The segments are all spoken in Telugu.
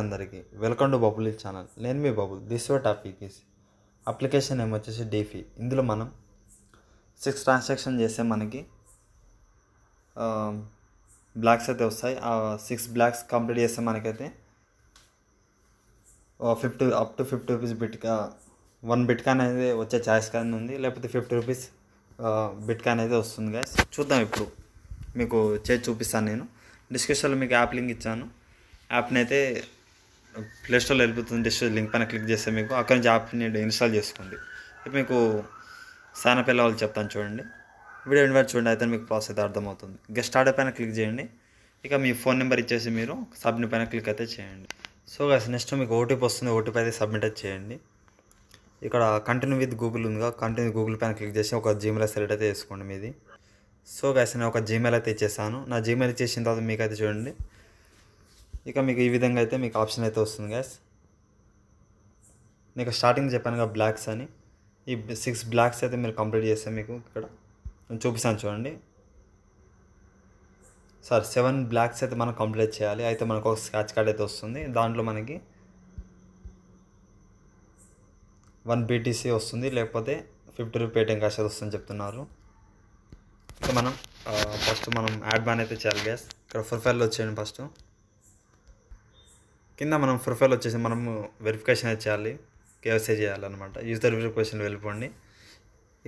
అందరికీ వెల్కమ్ టు బబుల్ ఛానల్ నేను మీ bubble this way topic is application name వచ్చేసి డీఫీ ఇందులో మనం సిక్స్ ట్రాన్సాక్షన్ చేస్తే మనకి బ్లాక్స్ అయితే వస్తాయి ఆ సిక్స్ బ్లాక్స్ కంప్లీట్ చేస్తే మనకైతే fifty up to fifty rupees బిట్కా వన్ బిట్కాన్ అనేది వచ్చే ఛాయిస్ కానీ ఉంది లేకపోతే ఫిఫ్టీ రూపీస్ బిట్కాన్ అయితే వస్తుంది గాయస్ చూద్దాం ఇప్పుడు మీకు చేసి చూపిస్తాను నేను డిస్క్రిప్షన్లో మీకు యాప్ లింక్ ఇచ్చాను యాప్ని అయితే ప్లేస్టోర్లో వెళ్ళిపోతుంది జస్ట్ లింక్ పైన క్లిక్ చేస్తే మీకు అక్కడ నుంచి నేను ఇన్స్టాల్ చేసుకోండి ఇప్పుడు మీకు సైనప్ ఎలా వాళ్ళు చెప్తాను చూడండి వీడియో వినివారు చూడండి అయితే మీకు ప్రాసెస్ అయితే అర్థమవుతుంది గెస్ట్ ఆర్డర్ పైన క్లిక్ చేయండి ఇక మీ ఫోన్ నెంబర్ ఇచ్చేసి మీరు సబ్మిట్ పైన క్లిక్ అయితే చేయండి సో గైస్ నెక్స్ట్ మీకు ఓటీపీ వస్తుంది ఓటీపీ అయితే సబ్మిట్ అయితే చేయండి ఇక్కడ కంటిన్యూ విత్ గూగుల్ ఉందిగా కంటిన్యూ గూగుల్ పైన క్లిక్ చేసి ఒక జీమెయిల్ సెలెక్ట్ అయితే చేసుకోండి మీది సో గైస్ నేను ఒక జీమెయిల్ అయితే ఇచ్చేసాను నా జీమెయిల్ ఇచ్చేసిన తర్వాత మీకైతే చూడండి ఇక మీకు ఈ విధంగా అయితే మీకు ఆప్షన్ అయితే వస్తుంది గ్యాస్ మీకు స్టార్టింగ్ చెప్పాను కదా బ్లాక్స్ అని ఈ సిక్స్ బ్లాక్స్ అయితే మీరు కంప్లీట్ చేస్తే మీకు ఇక్కడ నేను చూపిస్తాను చూడండి సార్ సెవెన్ బ్లాక్స్ అయితే మనం కంప్లీట్ చేయాలి అయితే మనకు ఒక స్క్రాచ్ కార్డ్ అయితే వస్తుంది దాంట్లో మనకి వన్ బీటీసీ వస్తుంది లేకపోతే ఫిఫ్టీ రూపీ పేటిఎం క్యాష్ అయితే వస్తుందని చెప్తున్నారు ఇక మనం ఫస్ట్ మనం యాడ్ బ్యాన్ అయితే చేయాలి గ్యాస్ ఇక్కడ ప్రొఫైల్లో వచ్చేయండి ఫస్ట్ కింద మనం ప్రొఫైల్ వచ్చేసి మనము వెరిఫికేషన్ చేయాలి కేవసీ చేయాలన్నమాట యూజర్ వెరిఫికేషన్ వెళ్ళిపోండి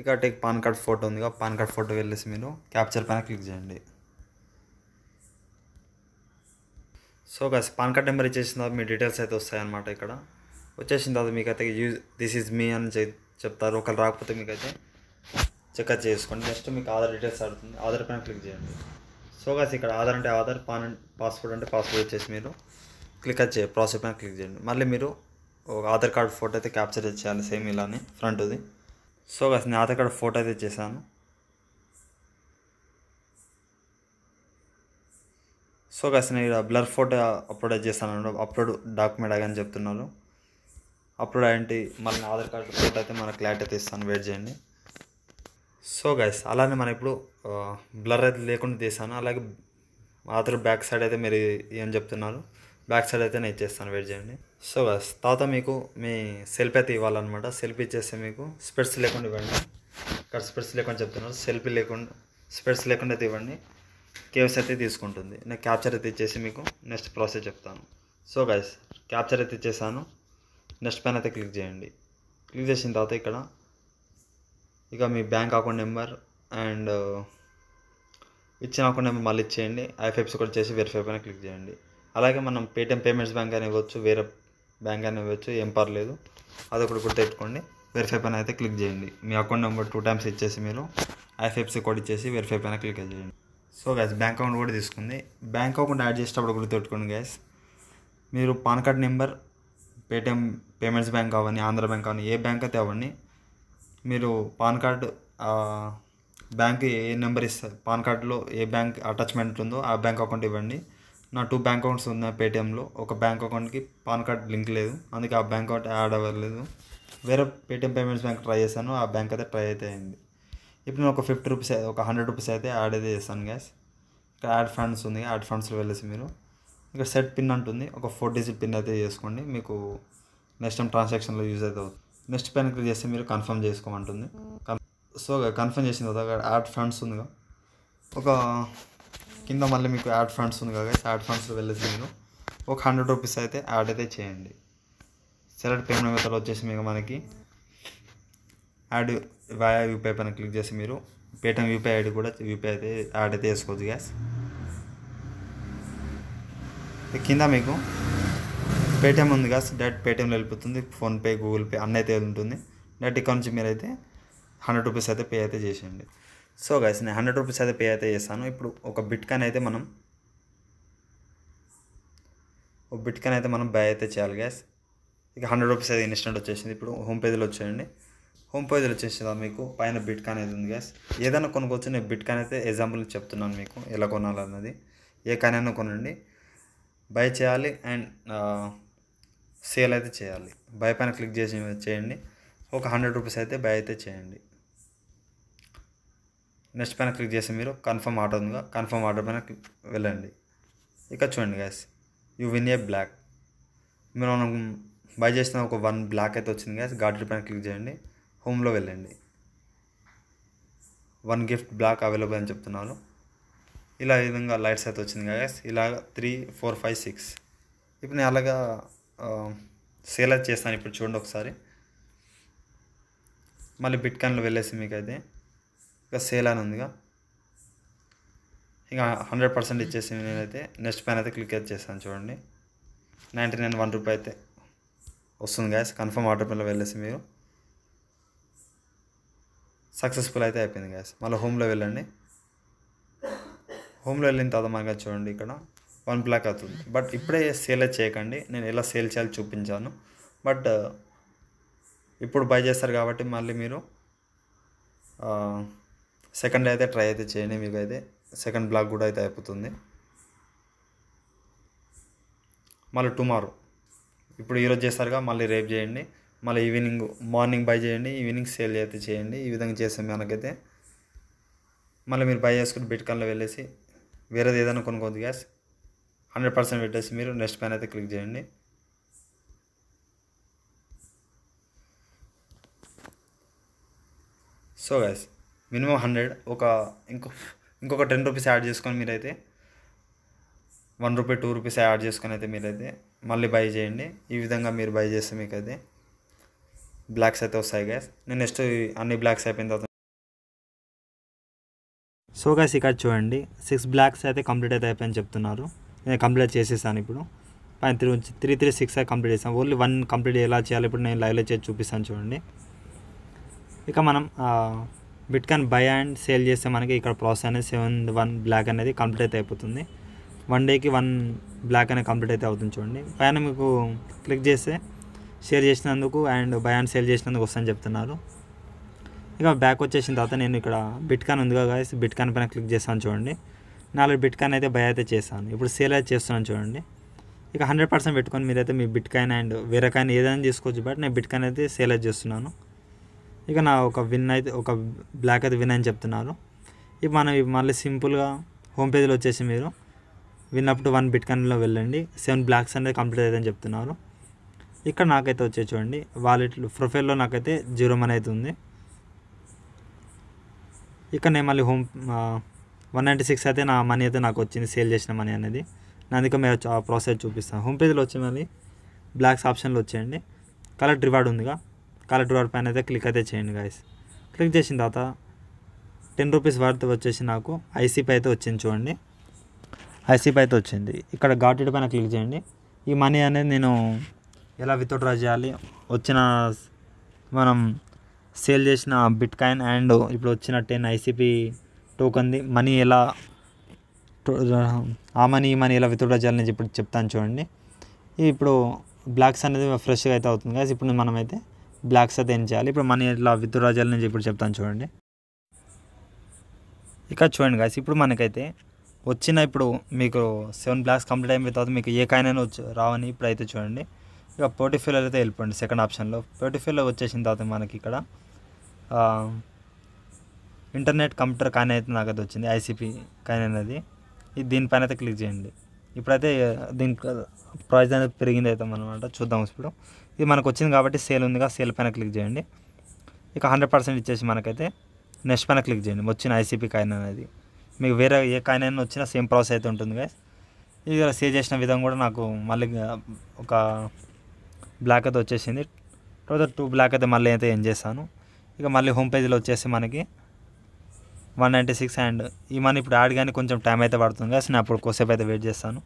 ఇక టేక్ పాన్ కార్డ్ ఫోటో ఉందిగా పాన్ కార్డ్ ఫోటో వెళ్ళేసి మీరు క్యాప్చర్ పైన క్లిక్ చేయండి so guys PAN card number ఇచ్చేసిన తర్వాత మీ డీటెయిల్స్ అయితే వస్తాయన్నమాట ఇక్కడ వచ్చేసిన తర్వాత మీకు అయితే యూజ్ దిస్ ఈజ్ మీ అని చెప్తారు ఒకరు రాకపోతే మీకైతే చెక్అప్ చేసుకోండి జస్ట్ మీకు ఆధార్ డీటెయిల్స్ అడుగుతుంది ఆధార్ పైన క్లిక్ చేయండి సో గాస్ ఇక్కడ ఆధార్ అంటే ఆధార్ పాన్ పాస్పోర్ట్ అంటే పాస్పోర్ట్ వచ్చేసి మీరు క్లిక్ వచ్చే ప్రాసెస్ పైన క్లిక్ చేయండి మళ్ళీ మీరు ఒక ఆధార్ కార్డ్ ఫోటో అయితే క్యాప్చర్ చేయాలి సేమ్ ఇలానే ఫ్రంట్ది సో కాస్త నేను ఆధార్ కార్డ్ ఫోటో అయితే చేశాను సో కాస్త నేను బ్లర్ ఫోటో అప్లోడ్ చేస్తాను అప్లోడ్ డాక్యుమెంట్ అని చెప్తున్నారు అప్లోడ్ అయ్యింటి మళ్ళీ ఆధార్ కార్డ్ ఫోటో అయితే మన క్లారిటీ అయితే ఇస్తాను వెయిట్ చేయండి సో గైస్ అలానే మనం ఇప్పుడు బ్లర్ అయితే లేకుండా తీసాను అలాగే ఆధార్ బ్యాక్ సైడ్ అయితే మీరు ఏం చెప్తున్నారు బ్యాక్ సైడ్ అయితే నేను ఇచ్చేస్తాను వెయిట్ చేయండి సో బస్ తాత మీకు మీ సెల్ఫీ అయితే ఇవ్వాలన్నమాట సెల్ఫీ ఇచ్చేస్తే మీకు స్పెట్స్ లేకుండా ఇవ్వండి ఇక్కడ స్పెట్స్ లేకుండా చెప్తున్నారు సెల్ఫీ లేకుండా స్పెట్స్ లేకుండా అయితే ఇవ్వండి కేవ్స్ అయితే తీసుకుంటుంది నేను క్యాప్చర్ అయితే ఇచ్చేసి మీకు నెక్స్ట్ ప్రాసెస్ చెప్తాను సో గైస్ క్యాప్చర్ అయితే ఇచ్చేసాను నెక్స్ట్ పైన అయితే క్లిక్ చేయండి క్లిక్ చేసిన తర్వాత ఇక్కడ ఇక మీ బ్యాంక్ అకౌంట్ నెంబర్ అండ్ ఇచ్చిన అకౌంట్ నెంబర్ మళ్ళీ ఇచ్చేయండి ఐఫ్ఎఫ్స్ కూడా చేసి వెరిఫై పైన క్లిక్ చేయండి అలాగే మనం పేటిఎం పేమెంట్స్ బ్యాంక్ అని ఇవ్వచ్చు వేరే బ్యాంక్ అని ఇవ్వచ్చు ఏం పర్లేదు అది ఒకటి గుర్తెట్టుకోండి వెరిఫై పైన అయితే క్లిక్ చేయండి మీ అకౌంట్ నెంబర్ టూ టైమ్స్ ఇచ్చేసి మీరు ఐఎఫ్ఎఫ్సి కోడ్ ఇచ్చేసి వెరిఫై పైన క్లిక్ చేయండి సో గ్యాస్ బ్యాంక్ అకౌంట్ కూడా తీసుకుంది బ్యాంక్ అకౌంట్ యాడ్ చేసేటప్పుడు గుర్తుపెట్టుకోండి గ్యాస్ మీరు PAN card number Paytm payments bank కావని ఆంధ్ర బ్యాంక్ కావని ఏ బ్యాంక్ అయితే అవ్వండి మీరు పాన్ కార్డు బ్యాంక్ ఏ నెంబర్ ఇస్తారు పాన్ కార్డ్లో ఏ బ్యాంక్ అటాచ్మెంట్ ఉందో ఆ బ్యాంక్ అకౌంట్ ఇవ్వండి నా టూ బ్యాంక్ అకౌంట్స్ ఉన్నాయి పేటిఎంలో ఒక బ్యాంక్ అకౌంట్కి పాన్ కార్డ్ లింక్ లేదు అందుకే ఆ బ్యాంక్ అకౌంట్ యాడ్ అవ్వలేదు వేరే పేటిఎం పేమెంట్స్ బ్యాంక్ ట్రై చేశాను ఆ బ్యాంక్ అయితే ట్రై అయితే అయింది ఇప్పుడు నేను ఒక ఫిఫ్టీ రూపీస్ ఒక హండ్రెడ్ రూపీస్ అయితే యాడ్ అయితే చేస్తాను గ్యాస్ ఇక్కడ యాడ్ ఫండ్స్ ఉంది యాడ్ ఫండ్స్లో వెళ్ళేసి మీరు ఇక్కడ సెట్ పిన్ అంటుంది ఒక ఫోర్ డిజిట్ పిన్ అయితే చేసుకోండి మీకు నెక్స్ట్ టైం ట్రాన్సాక్షన్లో యూజ్ అయితే అవుతుంది నెక్స్ట్ పెన్ క్లిక్ చేస్తే మీరు కన్ఫర్మ్ చేసుకోమంటుంది సో కన్ఫర్మ్ చేసిన తర్వాత యాడ్ ఫండ్స్ ఉందిగా ఒక కింద మళ్ళీ మీకు యాడ్ ఫండ్స్ ఉంది కదా యాడ్ ఫండ్స్లో వెళ్ళేసి మీరు ఒక హండ్రెడ్ రూపీస్ అయితే యాడ్ అయితే చేయండి సెలెక్ట్ పేమెంట్ మెథడ్ వచ్చేసి మీకు మనకి యాడ్ వాయా యూపీఐ పైన క్లిక్ చేసి మీరు పేటిఎం యూపీఐ ఐడి కూడా యూపీఐ అయితే యాడ్ అయితే చేసుకోవచ్చు గ్యాస్ కింద మీకు పేటిఎం ఉంది కదా డైరెక్ట్ పేటిఎంలో వెళ్ళిపోతుంది ఫోన్పే గూగుల్ పే అన్నీ అయితే ఉంటుంది డైరెక్ట్ ఇక్కడ నుంచి మీరు అయితే హండ్రెడ్ రూపీస్ అయితే పే అయితే చేసేయండి సో గైస్ నేను హండ్రెడ్ రూపీస్ అయితే పే అయితే చేస్తాను ఇప్పుడు ఒక బిట్కాన్ అయితే మనం ఒక బిట్కాన్ అయితే మనం బై అయితే చేయాలి గ్యాస్ ఇక హండ్రెడ్ రూపీస్ అయితే ఇన్స్టెంట్ వచ్చేసింది ఇప్పుడు హోమ్ పేజీలో వచ్చేయండి హోమ్ పేజ్లో వచ్చేసిందా మీకు పైన బిట్ కాన్ అయితే ఉంది గ్యాస్ ఏదైనా కొనుక్కోవచ్చు నేను బిట్ కాన్ అయితే ఎగ్జాంపుల్ చెప్తున్నాను మీకు ఎలా కొనాలన్నది ఏ కానైనా అయినా కొనండి బై చేయాలి అండ్ సేల్ అయితే చేయాలి బై పైన క్లిక్ చేసి చేయండి ఒక హండ్రెడ్ రూపీస్ అయితే బై అయితే చేయండి నెక్స్ట్ పైన క్లిక్ చేస్తే మీరు కన్ఫర్మ్ ఆర్డర్ ఉందిగా కన్ఫర్మ్ ఆర్డర్ పైన వెళ్ళండి ఇక చూడండి guys you win a block మీరు మనం బై చేసిన ఒక వన్ బ్లాక్ అయితే వచ్చింది గ్యాస్ గార్డెడ్ పైన క్లిక్ చేయండి హోమ్లో వెళ్ళండి వన్ గిఫ్ట్ బ్లాక్ అవైలబుల్ అని చెప్తున్నాను ఇలా ఈ విధంగా లైట్స్ అయితే వచ్చింది గ్యాస్ ఇలా త్రీ ఫోర్ ఫైవ్ సిక్స్ ఇప్పుడు నేను అలాగా సేల్ చేస్తాను ఇప్పుడు చూడండి ఒకసారి మళ్ళీ బిట్కాన్లో వెళ్ళేసి మీకైతే ఇంకా సేల్ అని ఉందిగా ఇక హండ్రెడ్ పర్సెంట్ ఇచ్చేసి నేనైతే నెక్స్ట్ పైన అయితే క్లిక్ అయితే చేస్తాను చూడండి నైంటీ నైన్ వన్ రూపాయి అయితే వస్తుంది గ్యాస్ కన్ఫర్మ్ ఆర్డర్ పైన వెళ్ళేసి మీరు సక్సెస్ఫుల్ అయితే అయిపోయింది గ్యాస్ మళ్ళీ హోమ్లో వెళ్ళండి హోమ్లో వెళ్ళిన తర్వాత మనకు చూడండి ఇక్కడ వన్ బ్లాక్ అవుతుంది బట్ ఇప్పుడే సేల్ చేయకండి నేను ఎలా సేల్ చేయాలో చూపించాను బట్ uh, ఇప్పుడు బై చేస్తారు కాబట్టి మళ్ళీ మీరు uh, సెకండ్ అయితే ట్రై అయితే చేయండి మీకు అయితే సెకండ్ బ్లాక్ కూడా అయితే అయిపోతుంది మళ్ళీ టుమారో ఇప్పుడు ఈరోజు చేస్తారుగా మళ్ళీ రేపు చేయండి మళ్ళీ ఈవినింగ్ మార్నింగ్ బై చేయండి ఈవినింగ్ సేల్ అయితే చేయండి ఈ విధంగా చేసే మనకైతే మళ్ళీ మీరు బై చేసుకుని బిట్కాన్లో వెళ్ళేసి వేరేది ఏదైనా కొనుక్కోవద్దు గ్యాస్ హండ్రెడ్ పర్సెంట్ పెట్టేసి మీరు నెక్స్ట్ ప్యాన్ అయితే క్లిక్ చేయండి సో గ్యాస్ మినిమం హండ్రెడ్ ఒక ఇంకో ఇంకొక టెన్ రూపీస్ యాడ్ చేసుకొని మీరైతే one rupee two rupees add చేసుకొని అయితే మీరైతే మళ్ళీ బై చేయండి ఈ విధంగా మీరు బై చేస్తే మీకు అయితే బ్లాక్స్ అయితే వస్తాయి గ్యాస్ నేను నెక్స్ట్ అన్ని బ్లాక్స్ అయిపోయిన తర్వాత సో గ్యాస్ ఇక్కడ చూడండి సిక్స్ బ్లాక్స్ అయితే కంప్లీట్ అయితే అయిపోయిన చెప్తున్నారు నేను కంప్లీట్ చేసేసాను ఇప్పుడు పైన త్రీ త్రీ త్రీ సిక్స్ అయితే కంప్లీట్ చేసాను ఓన్లీ వన్ కంప్లీట్ ఎలా చేయాలి ఇప్పుడు నేను లైవ్లో చేసి చూపిస్తాను చూడండి ఇక మనం బిట్కాన్ బై అండ్ సేల్ చేస్తే మనకి ఇక్కడ ప్రాసెస్ అనేది సెవెన్ వన్ బ్లాక్ అనేది కంప్లీట్ అయితే అయిపోతుంది వన్ డేకి వన్ బ్లాక్ అనేది కంప్లీట్ అయితే అవుతుంది చూడండి పైన మీకు క్లిక్ చేస్తే షేర్ చేసినందుకు అండ్ బై అండ్ సేల్ చేసినందుకు వస్తాయని చెప్తున్నారు ఇక బ్యాక్ వచ్చేసిన తర్వాత నేను ఇక్కడ బిట్కాన్ ఉందిగా గాయస్ బిట్కాన్ పైన క్లిక్ చేస్తాను చూడండి నాలుగు బిట్కాన్ అయితే బై అయితే చేస్తాను ఇప్పుడు సేల్ అయితే చేస్తున్నాను చూడండి ఇక హండ్రెడ్ పర్సెంట్ పెట్టుకొని మీరైతే మీ బిట్కాయిన్ అండ్ వేరే కాయిన్ ఏదైనా తీసుకోవచ్చు బట్ నేను బిట్కాయిన్ అయితే సేల్ అయితే చేస్తున్నాను ఇక నా ఒక విన్ అయితే ఒక బ్లాక్ అయితే విన్ అని చెప్తున్నారు ఇక మనం మళ్ళీ సింపుల్గా హోమ్ పేజ్లో వచ్చేసి మీరు విన్ అప్ టు వన్ బిట్ కన్లో వెళ్ళండి సెవెన్ బ్లాక్స్ అనేది కంప్లీట్ అవుతుందని చెప్తున్నారు ఇక్కడ నాకైతే వచ్చే చూడండి వాలెట్ ప్రొఫైల్లో నాకైతే జీరో మనీ అయితే ఉంది ఇక్కడ నేను మళ్ళీ హోమ్ వన్ నైంటీ సిక్స్ అయితే నా మనీ అయితే నాకు వచ్చింది సేల్ చేసిన మనీ అనేది నా అందుకే మేము ఆ ప్రాసెస్ చూపిస్తాను హోమ్ పేజ్లో వచ్చి మళ్ళీ బ్లాక్స్ ఆప్షన్లో వచ్చేయండి కలెక్ట్ రివార్డ్ ఉందిగా కాలిడ్రార్ పైన అయితే క్లిక్ అయితే చేయండి గాయస్ క్లిక్ చేసిన తర్వాత టెన్ రూపీస్ వర్త్ వచ్చేసి నాకు ఐసీపీ అయితే వచ్చింది చూడండి ఐసీపీ అయితే వచ్చింది ఇక్కడ ఘాటెడ్ పైన క్లిక్ చేయండి ఈ మనీ అనేది నేను ఎలా విత్డ్రా చేయాలి వచ్చిన మనం సేల్ చేసిన బిట్ కాయిన్ అండ్ ఇప్పుడు వచ్చిన టెన్ ఐసీపీ టోకన్ది మనీ ఎలా ఆ మనీ ఈ మనీ ఎలా విత్డ్రా చేయాలని చెప్పి చెప్తాను చూడండి ఇప్పుడు బ్లాక్స్ అనేది ఫ్రెష్గా అయితే అవుతుంది కదా ఇప్పుడు మనమైతే బ్లాక్స్ అయితే ఏం చేయాలి ఇప్పుడు మన ఇట్లా విత్డ్రా చేయాలి నేను ఇప్పుడు చెప్తాను చూడండి ఇక చూడండి కాసి ఇప్పుడు మనకైతే వచ్చిన ఇప్పుడు మీకు సెవెన్ బ్లాక్స్ కంప్లీట్ అయిన తర్వాత మీకు ఏ కాయనైనా వచ్చి రావని ఇప్పుడు అయితే చూడండి ఇక పోర్టిఫ్యూలో అయితే వెళ్ళిపోండి సెకండ్ ఆప్షన్లో పోర్టిఫ్యూలో వచ్చేసిన తర్వాత మనకి ఇక్కడ ఇంటర్నెట్ కంప్యూటర్ కానీ అయితే నాకు అయితే వచ్చింది ఐసీపీ కానీ అనేది దీనిపైన అయితే క్లిక్ చేయండి ఇప్పుడైతే దీని ప్రైస్ అనేది పెరిగింది అయితే అనమాట చూద్దాం ఇప్పుడు ఇది మనకు వచ్చింది కాబట్టి సేల్ ఉందిగా సేల్ పైన క్లిక్ చేయండి ఇక హండ్రెడ్ పర్సెంట్ ఇచ్చేసి మనకైతే నెక్స్ట్ పైన క్లిక్ చేయండి వచ్చిన ఐసీపీ కాయిన్ అనేది మీకు వేరే ఏ కాయిన్ అయినా వచ్చినా సేమ్ ప్రాసెస్ అయితే ఉంటుంది కదా ఇది సేవ్ చేసిన విధంగా కూడా నాకు మళ్ళీ ఒక బ్లాక్ అయితే వచ్చేసింది తర్వాత టూ బ్లాక్ అయితే మళ్ళీ అయితే ఏం చేస్తాను ఇక మళ్ళీ హోమ్ పేజ్లో వచ్చేసి మనకి వన్ నైంటీ సిక్స్ అండ్ ఈ మన ఇప్పుడు యాడ్ కానీ కొంచెం టైం అయితే పడుతుంది కదా నేను అప్పుడు కోసేపు అయితే వెయిట్ చేస్తాను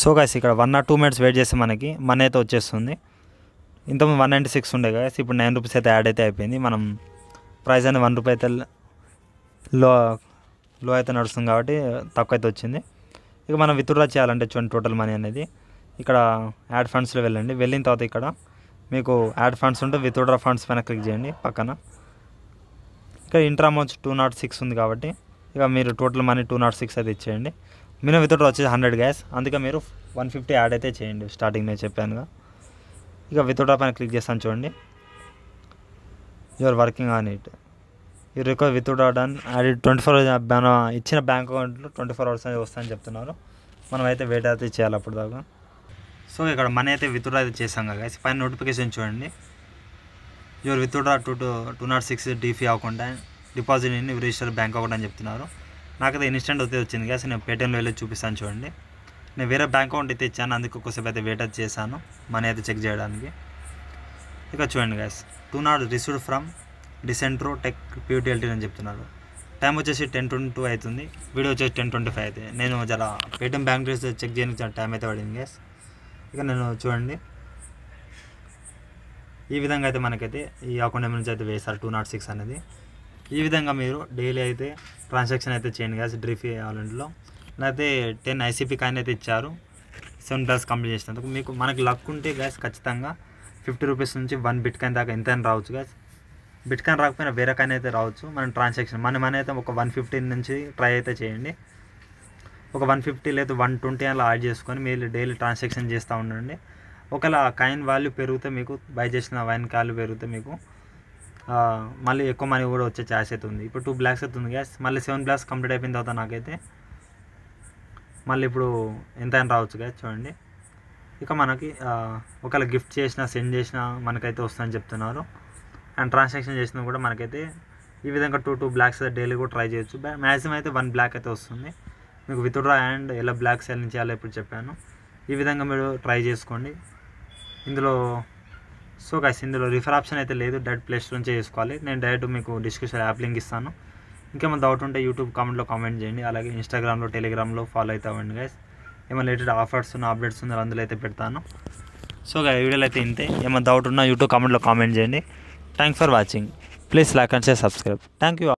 సో గాయస్ ఇక్కడ one or two minutes wait చేస్తే మనకి మనీ అయితే వచ్చేస్తుంది ఇంతకుముందు వన్ నైంటీ సిక్స్ ఉండే కదా ఇప్పుడు నైన్ రూపీస్ అయితే యాడ్ అయితే అయిపోయింది మనం ప్రైస్ అనేది వన్ రూపీ అయితే లో లో అయితే నడుస్తుంది కాబట్టి తక్కువ అయితే వచ్చింది ఇక మనం విత్డ్రా చేయాలంటే చూడండి టోటల్ మనీ అనేది ఇక్కడ యాడ్ ఫండ్స్లో వెళ్ళండి వెళ్ళిన తర్వాత ఇక్కడ మీకు యాడ్ ఫండ్స్ ఉంటే విత్డ్రా ఫండ్స్ పైన క్లిక్ చేయండి పక్కన ఇంకా enter amount two nought six ఉంది కాబట్టి ఇక మీరు total money two nought six అయితే ఇచ్చేయండి మినిమం వితౌట్ వచ్చేసి హండ్రెడ్ గ్యాస్ అందుకే మీరు వన్ ఫిఫ్టీ యాడ్ అయితే చేయండి స్టార్టింగ్ నేను చెప్పానుగా ఇక వితౌట్ పైన క్లిక్ చేస్తాను చూడండి యువర్ వర్కింగ్ ఆన్ ఇట్ ఈ రికార్డ్ వితౌట్ డన్ అది ట్వంటీ ఫోర్ మన ఇచ్చిన బ్యాంక్ అకౌంట్లో ట్వంటీ ఫోర్ అవర్స్ అనేది వస్తాయని చెప్తున్నారు మనం అయితే వెయిట్ అయితే చేయాలి అప్పుడు దాకా సో ఇక్కడ మనీ అయితే విత్డ్రా అయితే చేసాం కదా పైన నోటిఫికేషన్ చూడండి your withdraw two two two nought six DeFi అవ్వకుండా deposit in register bank account అని చెప్తున్నారు నాకైతే ఇన్స్టెంట్ అయితే వచ్చింది గ్యాస్ నేను పేటీఎంలో వెళ్ళి చూపిస్తాను చూడండి నేను వేరే బ్యాంక్ అకౌంట్ అయితే ఇచ్చాను అందుకు ఒకసారి అయితే వెయిట్ చేశాను మనీ అయితే చెక్ చేయడానికి ఇక చూడండి guys two nought received from Decentro tech PVT LTD అని చెప్తున్నారు టైం వచ్చేసి టెన్ ట్వంటీ టూ అవుతుంది వీడియో వచ్చేసి టెన్ ట్వంటీ ఫైవ్ అయితే నేను జర పేటీఎం బ్యాంక్ డీటెయిల్స్ చెక్ చేయడానికి టైం అయితే పడింది గ్యాస్ ఇక నేను చూడండి ఈ విధంగా అయితే మనకైతే ఈ అకౌంట్ నుంచి అయితే వేస్తారు టూ నాట్ సిక్స్ అనేది ఈ విధంగా మీరు డైలీ అయితే ట్రాన్సాక్షన్ అయితే చేయండి గ్యాస్ డ్రీఫ్ వాలెంట్లో అయితే టెన్ ఐసీపీ కాయిన్ అయితే ఇచ్చారు సెవెన్ ప్లస్ కంప్లీట్ చేసినందుకు మీకు మనకు లక్ ఉంటే గ్యాస్ ఖచ్చితంగా ఫిఫ్టీ రూపీస్ నుంచి వన్ బిట్ కాయిన్ దాకా ఎంతైనా రావచ్చు గ్యాస్ బిట్ కాయిన్ రాకపోయినా వేరే కాయిన్ అయితే రావచ్చు మనం ట్రాన్సాక్షన్ మన మన అయితే ఒక వన్ ఫిఫ్టీన్ నుంచి ట్రై అయితే చేయండి ఒక వన్ ఫిఫ్టీ లేదా వన్ ట్వంటీ అలా యాడ్ చేసుకొని మీరు డైలీ ట్రాన్సాక్షన్ చేస్తూ ఉండండి ఒకవేళ ఆ కాయిన్ వాల్యూ పెరిగితే మీకు బై చేసిన వైన్ కాలు పెరిగితే మీకు మళ్ళీ ఎక్కువ మనీ కూడా వచ్చే ఛాన్స్ అయితే ఉంది ఇప్పుడు టూ బ్లాక్స్ అయితే ఉంది గ్యాస్ మళ్ళీ సెవెన్ బ్లాక్స్ కంప్లీట్ అయిపోయిన తర్వాత నాకైతే మళ్ళీ ఇప్పుడు ఎంత అయినా రావచ్చు గ్యాస్ చూడండి ఇక మనకి ఒకవేళ గిఫ్ట్ చేసిన సెండ్ చేసినా మనకైతే వస్తుందని చెప్తున్నారు అండ్ ట్రాన్సాక్షన్ చేసినా కూడా మనకైతే ఈ విధంగా టూ టూ బ్లాక్స్ డైలీ కూడా ట్రై చేయొచ్చు మ్యాక్సిమం అయితే వన్ బ్లాక్ అయితే వస్తుంది మీకు విత్డ్రా అండ్ ఎలా బ్లాక్ సెల్ చేయాలో ఇప్పుడు చెప్పాను ఈ విధంగా మీరు ట్రై చేసుకోండి ఇందులో సో గైస్ ఇందులో రిఫర్ ఆప్షన్ అయితే లేదు డైరెక్ట్ ప్లే స్టోర్ నుంచే చేసుకోవాలి నేను డైరెక్ట్ మీకు డిస్క్రిప్షన్ యాప్ లింక్ ఇస్తాను ఇంకేమైనా డౌట్ ఉంటే యూట్యూబ్ కామెంట్లో కామెంట్ చేయండి అలాగే ఇన్స్టాగ్రామ్లో టెలిగ్రామ్లో ఫాలో అవుతామండి గైస్ ఏమైనా లేటెడ్ ఆఫర్స్ ఉన్న అప్డేట్స్ ఉన్న అందులో అయితే పెడతాను సో ఈ వీడియోలో అయితే ఇంతే ఏమైనా డౌట్ ఉన్నా యూట్యూబ్ కామెంట్లో కామెంట్ చేయండి thanks for watching please like and share subscribe thank you